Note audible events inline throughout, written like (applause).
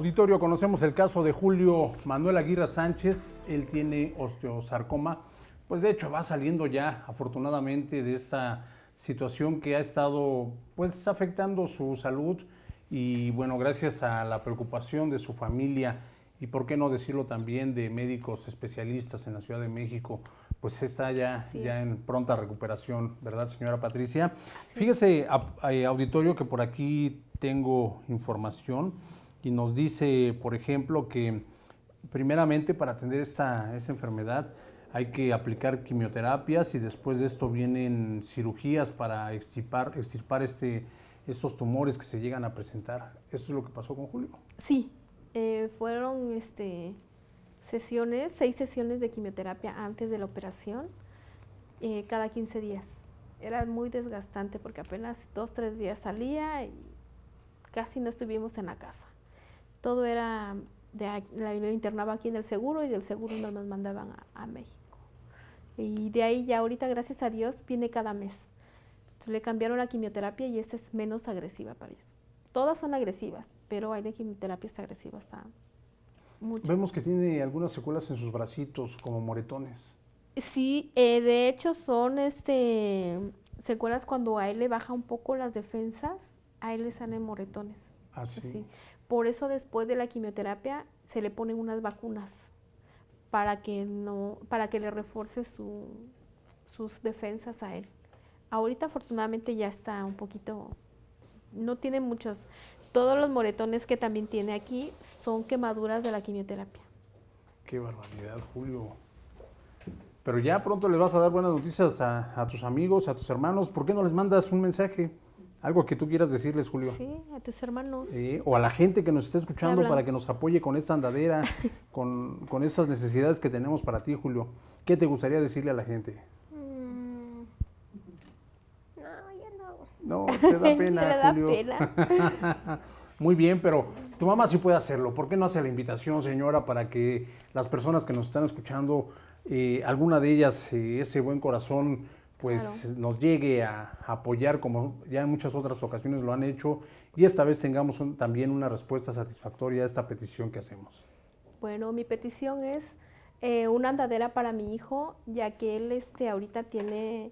Auditorio, conocemos el caso de Julio Manuel Aguirre Sánchez. Él tiene osteosarcoma. Pues de hecho va saliendo ya, afortunadamente, de esta situación que ha estado pues afectando su salud y bueno, gracias a la preocupación de su familia y por qué no decirlo también de médicos especialistas en la Ciudad de México, pues está ya, ya en pronta recuperación, ¿verdad, señora Patricia? Fíjese, eh, auditorio, que por aquí tengo información y nos dice, por ejemplo, que primeramente para atender esa, enfermedad hay que aplicar quimioterapias y después de esto vienen cirugías para extirpar, extirpar este, estos tumores que se llegan a presentar. ¿Eso es lo que pasó con Julio? Sí, eh, fueron este, sesiones, seis sesiones de quimioterapia antes de la operación, eh, cada 15 días. Era muy desgastante porque apenas dos, tres días salía y casi no estuvimos en la casa todo era, de, internaba aquí en el seguro y del seguro nos mandaban a, México. Y de ahí ya ahorita, gracias a Dios, viene cada mes. Entonces, le cambiaron la quimioterapia y esta es menos agresiva para ellos. Todas son agresivas, pero hay de quimioterapias agresivas Vemos que tiene algunas secuelas en sus bracitos, como moretones. Sí, eh, de hecho son este secuelas cuando a él le baja un poco las defensas, a él le salen moretones. así ah, sí. sí. Por eso después de la quimioterapia se le ponen unas vacunas para que, no, para que le refuerce sus defensas a él. Ahorita afortunadamente ya está un poquito, no tiene muchos. Todos los moretones que también tiene aquí son quemaduras de la quimioterapia. Qué barbaridad, Julio. Pero ya pronto les vas a dar buenas noticias a, a tus amigos, a tus hermanos. ¿Por qué no les mandas un mensaje? Algo que tú quieras decirles, Julio. Sí, a tus hermanos. o a la gente que nos está escuchando para que nos apoye con esta andadera, (laughs) con, con esas necesidades que tenemos para ti, Julio. ¿Qué te gustaría decirle a la gente? Mm, no, ya no. No, te da (laughs) pena, Julio. (laughs) Muy bien, pero tu mamá sí puede hacerlo. ¿Por qué no hace la invitación, señora, para que las personas que nos están escuchando, eh, alguna de ellas, eh, ese buen corazón, pues nos llegue a, apoyar como ya en muchas otras ocasiones lo han hecho y esta vez tengamos también una respuesta satisfactoria a esta petición que hacemos. Bueno, mi petición es eh, una andadera para mi hijo, ya que él este, ahorita tiene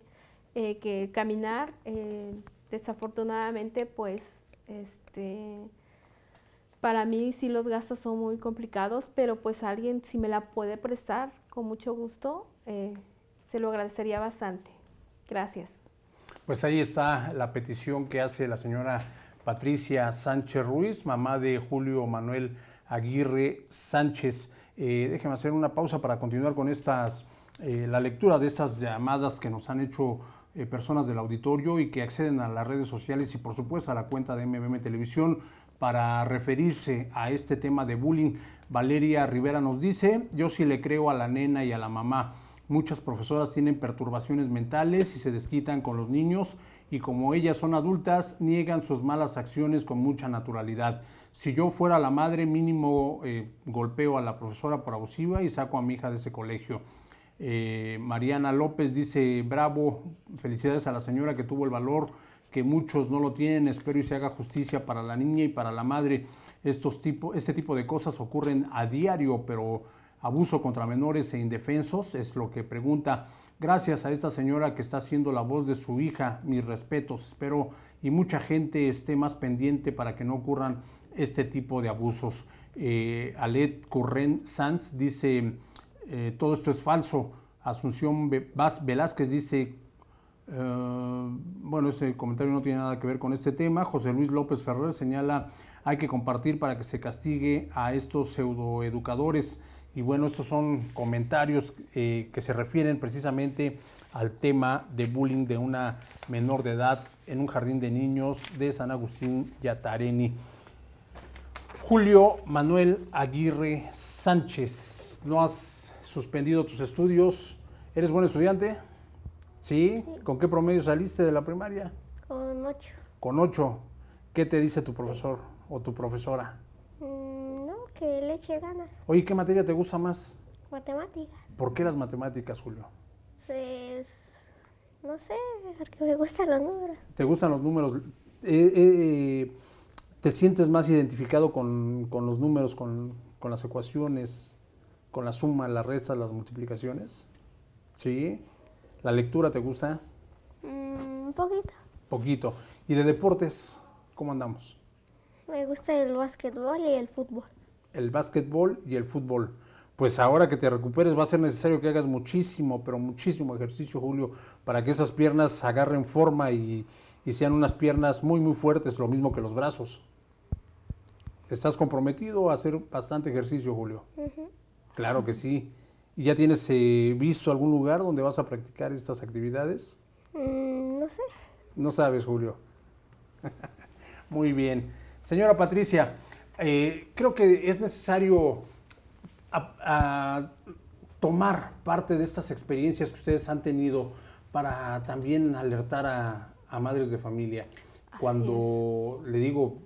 eh, que caminar. Eh, desafortunadamente, pues, este, para mí sí los gastos son muy complicados, pero pues alguien si me la puede prestar, con mucho gusto, se lo agradecería bastante. Gracias. Pues ahí está la petición que hace la señora Patricia Sánchez Ruiz, mamá de Julio Manuel Aguirre Sánchez. Déjenme eh, déjeme hacer una pausa para continuar con estas, eh, la lectura de estas llamadas que nos han hecho eh, personas del auditorio y que acceden a las redes sociales y por supuesto a la cuenta de MBM Televisión para referirse a este tema de bullying. Valeria Rivera nos dice, yo sí le creo a la nena y a la mamá Muchas profesoras tienen perturbaciones mentales y se desquitan con los niños y como ellas son adultas, niegan sus malas acciones con mucha naturalidad. Si yo fuera la madre, mínimo eh, golpeo a la profesora por abusiva y saco a mi hija de ese colegio. Eh, Mariana López dice, bravo, felicidades a la señora que tuvo el valor que muchos no lo tienen, espero y se haga justicia para la niña y para la madre. Estos tipo, este tipo de cosas ocurren a diario, pero abuso contra menores e indefensos, es lo que pregunta. Gracias a esta señora que está haciendo la voz de su hija, mis respetos, espero y mucha gente esté más pendiente para que no ocurran este tipo de abusos. Eh, Alet Corren Sanz dice, eh, todo esto es falso. Asunción Velázquez dice, eh, bueno, ese comentario no tiene nada que ver con este tema. José Luis López Ferrer señala hay que compartir para que se castigue a estos pseudoeducadores. Y bueno, estos son comentarios eh, que se refieren precisamente al tema de bullying de una menor de edad en un jardín de niños de San Agustín Yatareni. Julio Manuel Aguirre Sánchez, ¿no has suspendido tus estudios? ¿Eres buen estudiante? ¿Sí? sí. con qué promedio saliste de la primaria? Con ocho. ¿Con ocho? ¿Qué te dice tu profesor o tu profesora? Mm, que leche gana Oye, ¿qué materia te gusta más? Matemáticas. ¿Por qué las matemáticas, Julio? Pues, no sé, porque me gustan los números. ¿Te gustan los números? Eh, eh, eh, ¿Te sientes más identificado con, los números, con, las ecuaciones, con la suma, las resta, las multiplicaciones? ¿Sí? ¿La lectura te gusta? Mm, un poquito. Poquito. ¿Y de deportes? ¿Cómo andamos? Me gusta el básquetbol y el fútbol el básquetbol y el fútbol. Pues ahora que te recuperes va a ser necesario que hagas muchísimo, pero muchísimo ejercicio, Julio, para que esas piernas agarren forma y, sean unas piernas muy, muy fuertes, lo mismo que los brazos. ¿Estás comprometido a hacer bastante ejercicio, Julio? Claro que sí. ¿Y ya tienes eh, visto algún lugar donde vas a practicar estas actividades? Mm, no sé. No sabes, Julio. (laughs) Muy bien. Señora Patricia, eh, creo que es necesario tomar parte de estas experiencias que ustedes han tenido para también alertar a, madres de familia. Cuando le digo,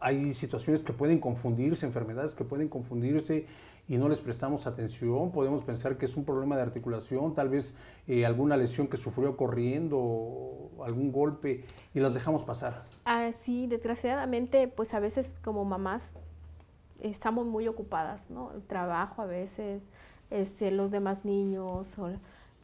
hay situaciones que pueden confundirse, enfermedades que pueden confundirse y no les prestamos atención. Podemos pensar que es un problema de articulación, tal vez eh, alguna lesión que sufrió corriendo, algún golpe y las dejamos pasar. Ah, sí, desgraciadamente, pues a veces como mamás estamos muy ocupadas, ¿no? El trabajo a veces, este, los demás niños,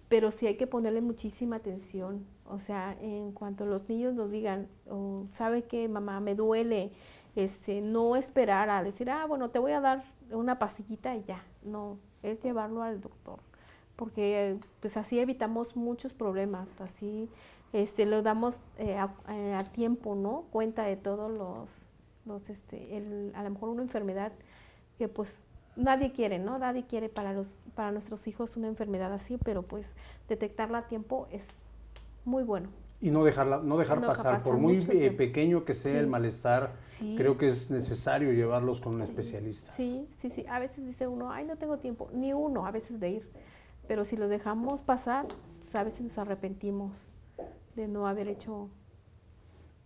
pero sí hay que ponerle muchísima atención. O sea, en cuanto los niños nos digan, oh, ¿sabe que mamá? Me duele. Este, no esperar a decir, ah, bueno, te voy a dar una pastillita y ya. No, es llevarlo al doctor. Porque pues así evitamos muchos problemas, así este, lo damos eh, eh, a, tiempo, ¿no? Cuenta de todos los, los este, a lo mejor una enfermedad que pues nadie quiere, ¿no? Nadie quiere para, los, para nuestros hijos una enfermedad así, pero pues detectarla a tiempo es muy bueno. Y no, dejarla, no dejar pasar, por muy eh, pequeño que sea el malestar, creo que es necesario llevarlos con un especialista. Sí, sí, sí. A veces dice uno, ay, no tengo tiempo, ni uno a veces de ir. Pero si lo dejamos pasar, pues, a veces nos arrepentimos de no haber hecho.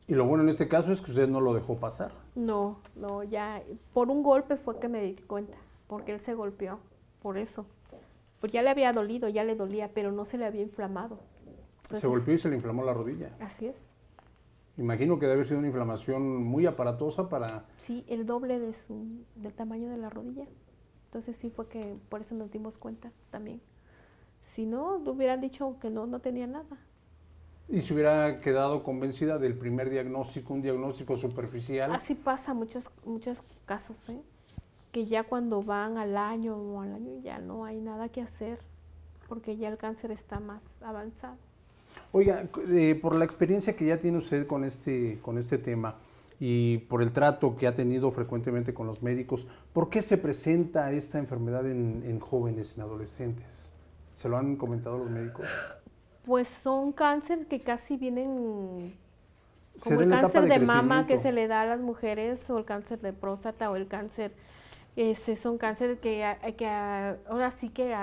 Y lo bueno en este caso es que usted no lo dejó pasar. No, no, ya por un golpe fue que me di cuenta, porque él se golpeó, por eso. Pues ya le había dolido, ya le dolía, pero no se le había inflamado se golpeó y se le inflamó la rodilla. Así es. Imagino que debe haber sido una inflamación muy aparatosa para... Sí, el doble de su, del tamaño de la rodilla. Entonces sí fue que por eso nos dimos cuenta también. Si no, hubieran dicho que no, no tenía nada. Y se hubiera quedado convencida del primer diagnóstico, un diagnóstico superficial. Así pasa muchos, muchos casos, ¿eh? que ya cuando van al año o al año ya no hay nada que hacer porque ya el cáncer está más avanzado. Oiga, por la experiencia que ya tiene usted con este, con este tema y por el trato que ha tenido frecuentemente con los médicos, ¿por qué se presenta esta enfermedad en, jóvenes, en adolescentes? ¿Se lo han comentado los médicos? Pues son cánceres que casi vienen como el cáncer de, mama que se le da a las mujeres o el cáncer de próstata o el cáncer, son cánceres que, ahora sí que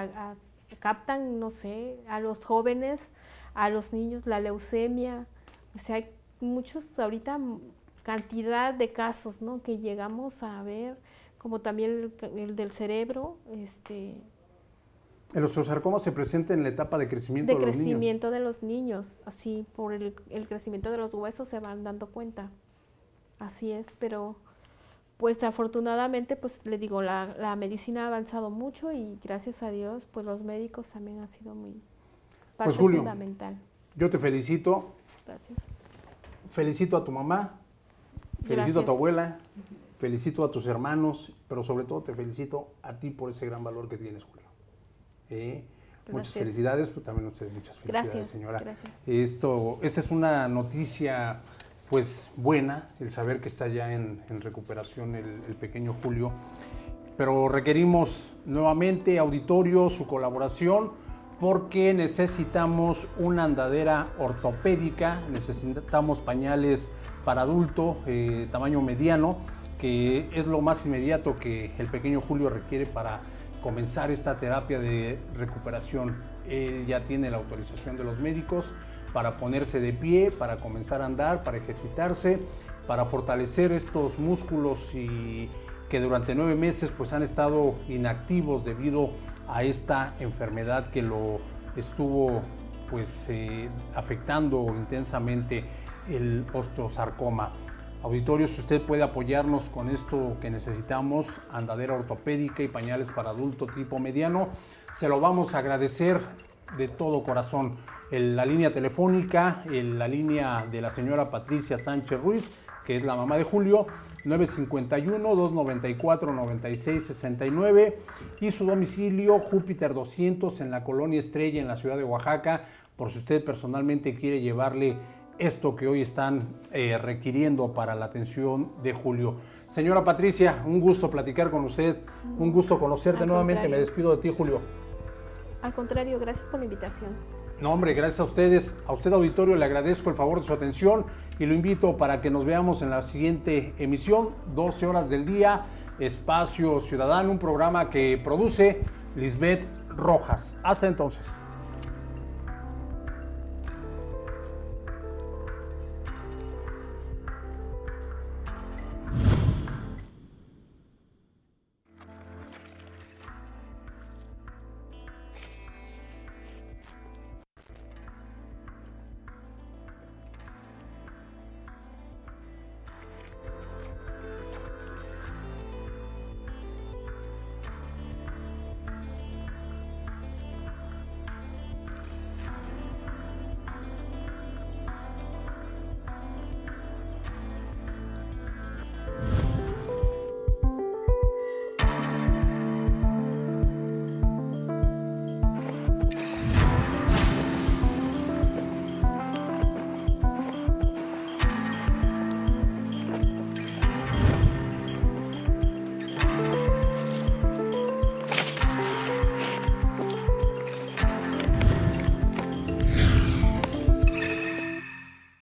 captan, no sé, a los jóvenes a los niños, la leucemia, o sea, hay muchos ahorita cantidad de casos, ¿no? Que llegamos a ver, como también el, del cerebro, este... El osteosarcoma se presenta en la etapa de crecimiento de, los niños. de los niños, así por el, crecimiento de los huesos se van dando cuenta. Así es, pero pues afortunadamente, pues le digo, la, la, medicina ha avanzado mucho y gracias a Dios, pues los médicos también han sido muy, pues, Julio, Yo te felicito. Gracias. Felicito a tu mamá, felicito a tu abuela, felicito a tus hermanos, pero sobre todo te felicito a ti por ese gran valor que tienes, Julio. ¿eh? muchas felicidades, pero también ustedes muchas felicidades, señora. Gracias. Esto, esta es una noticia pues buena, el saber que está ya en, recuperación el, pequeño Julio, pero requerimos nuevamente auditorio, su colaboración porque necesitamos una andadera ortopédica, necesitamos pañales para adulto, eh, tamaño mediano, que es lo más inmediato que el pequeño Julio requiere para comenzar esta terapia de recuperación. Él ya tiene la autorización de los médicos para ponerse de pie, para comenzar a andar, para ejercitarse, para fortalecer estos músculos y que durante nueve meses pues han estado inactivos debido a esta enfermedad que lo estuvo pues eh, afectando intensamente el osteosarcoma. Auditorios, usted puede apoyarnos con esto que necesitamos, andadera ortopédica y pañales para adulto tipo mediano. Se lo vamos a agradecer de todo corazón. la línea telefónica, la línea de la señora Patricia Sánchez Ruiz, que es la mamá de Julio, 951-294-9669 y su domicilio Júpiter 200 en la Colonia Estrella en la ciudad de Oaxaca, por si usted personalmente quiere llevarle esto que hoy están eh, requiriendo para la atención de Julio. Señora Patricia, un gusto platicar con usted, un gusto conocerte nuevamente, me despido de ti Julio. Al contrario, gracias por la invitación. No, hombre, gracias a ustedes. A usted, auditorio, le agradezco el favor de su atención y lo invito para que nos veamos en la siguiente emisión, 12 horas del día, Espacio Ciudadano, un programa que produce Lisbeth Rojas. Hasta entonces.